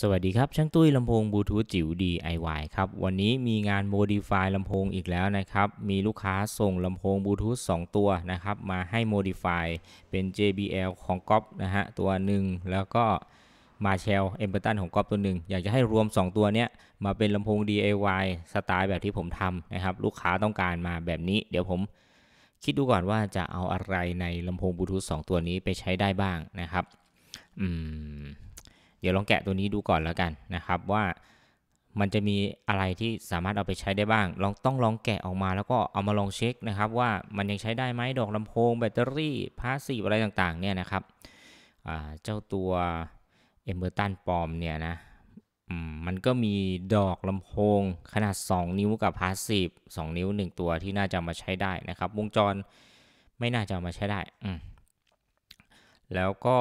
สวัสดีครับช่างตุ้ยลำโพงบลูทูธจิ๋ว DIY ครับ วันนี้มีงานโมดิฟายลำโพงอีกแล้วนะครับ มีลูกค้าส่งลำโพงบลูทูธ2ตัวนะครับ มาให้โมดิฟายเป็น JBL ของก๊อปนะฮะตัวหนึ่งแล้วก็มาเชลเอมเบอร์ตันของก๊อปตัวหนึ่งอยากจะให้รวม 2 ตัวเนี้ยมาเป็นลำโพง DIY สไตล์แบบที่ผมทำนะครับ ลูกค้าต้องการมาแบบนี้ เดี๋ยวผมคิดดูก่อนว่าจะเอาอะไรในลำโพงบลูทูธ2ตัวนี้ไปใช้ได้บ้างนะครับ อืมเดี๋ยวลองแกะตัวนี้ดูก่อนแล้วกันนะครับ ว่ามันจะมีอะไรที่สามารถเอาไปใช้ได้บ้าง ลองต้องลองแกะออกมาแล้วก็เอามาลองเช็คนะครับ ว่ามันยังใช้ได้ไหมดอกลำโพง แบตเตอรี่พาสซีฟอะไรต่าง ๆ เนี่ยนะครับ เจ้าตัวเอมเบอร์ตันปอมเนี่ยนะมันก็มีดอกลำโพงขนาด 2 นิ้วกับพาสซีฟ2นิ้ว 1 ตัวที่น่าจะมาใช้ได้นะครับวงจรไม่น่าจะมาใช้ได้ แล้วก็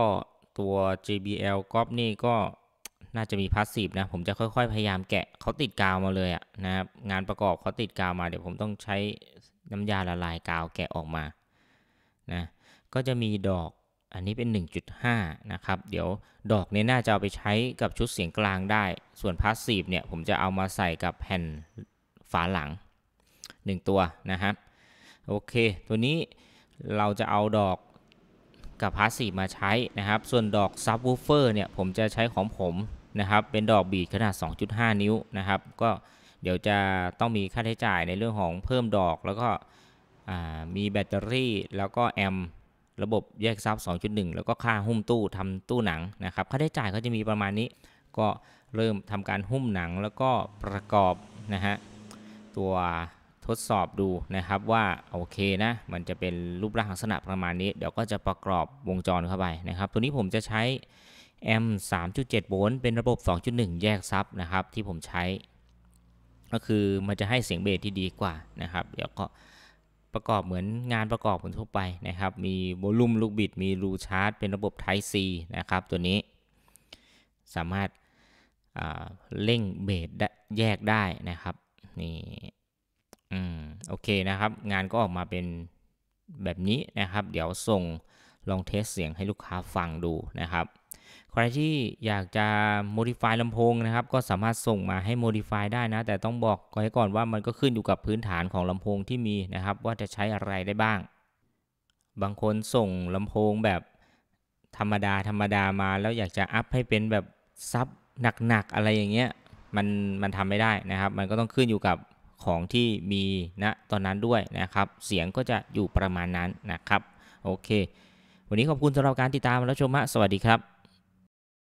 ตัว JBL ก๊อปนี่ ก็น่าจะมีพาสซีฟนะ ผมจะค่อยๆ พยายาม แกะเขาติดกาวมา เลยอะนะครับงานประกอบเขาติด กาว มาเดี๋ยวผมต้องใช้น้ำยาละลายกาวแกะออกมา นะ ก็จะมีดอกอันนี้เป็น 1.5 นะครับ เดี๋ยวดอก นี้น่าจะ เอา ไปใช้กับชุดเสียงกลางได้ส่วนพาสซีฟเนี่ย ผมจะเอามาใส่กับแผ่นฝาหลัง 1 ตัวนะครับโอเคตัวนี้เราจะเอาดอกกับพาสซีมาใช้นะครับส่วนดอก ซับวูเฟอร์เนี่ยผมจะใช้ของผมนะครับเป็นดอก บีดขนาด 2.5 นิ้วนะครับก็เดี๋ยวจะต้องมีค่าใช้จ่ายในเรื่องของเพิ่มดอกแล้วก็มีแบตเตอรี่ แล้วก็แอมระบบแยกซับ 2.1 แล้วก็ค่าหุ้มตู้ทำตู้หนังนะครับค่าใช้จ่ายก็จะมีประมาณนี้ก็เริ่มทำการหุ้มหนังแล้วก็ประกอบนะฮะตัวทดสอบดูนะครับว่า โอเค นะ มันจะเป็นรูปร่างลักษณะประมาณนี้ เดี๋ยวก็จะประกอบวงจรเข้าไปนะครับ ตัวนี้ผมจะใช้แอม3.7โวลต์เป็นระบบ 2.1 แยกซับนะครับ ที่ผมใช้ ก็คือมันจะให้เสียงเบสที่ดีกว่านะครับ เดี๋ยวก็ ประกอบเหมือนงานประกอบคนทั่วไปนะครับ มีโวลูมลูกบิดมีรูชาร์จเป็นระบบ Type C นะครับ ตัวนี้ สามารถเร่งเบสแยกได้นะครับนี่โอเคนะครับ งานก็ออกมาเป็นแบบนี้นะครับ เดี๋ยวส่งลอง เทสเสียงให้ลูกค้าฟังดูนะครับใครที่อยากจะ modify ลำโพงนะครับ ก็สามารถส่งมาให้ modify ได้นะแต่ต้องบอกไว้ก่อนว่ามันก็ขึ้นอยู่กับพื้นฐานของลำโพงที่มีนะครับ ว่าจะใช้อะไรได้บ้าง บางคนส่งลำโพงแบบธรรมดาธรรมดามา แล้วอยากจะอัพให้เป็นแบบซับหนักๆอะไรอย่างเงี้ยมันมันทำไม่ได้นะครับ มันก็ต้องขึ้นอยู่กับของที่มีณนะตอนนั้นด้วยนะครับ เสียงก็จะอยู่ประมาณนั้นนะครับ โอเค วันนี้ขอบคุณสำหรับการติดตามและชมฮะสวัสดีครับ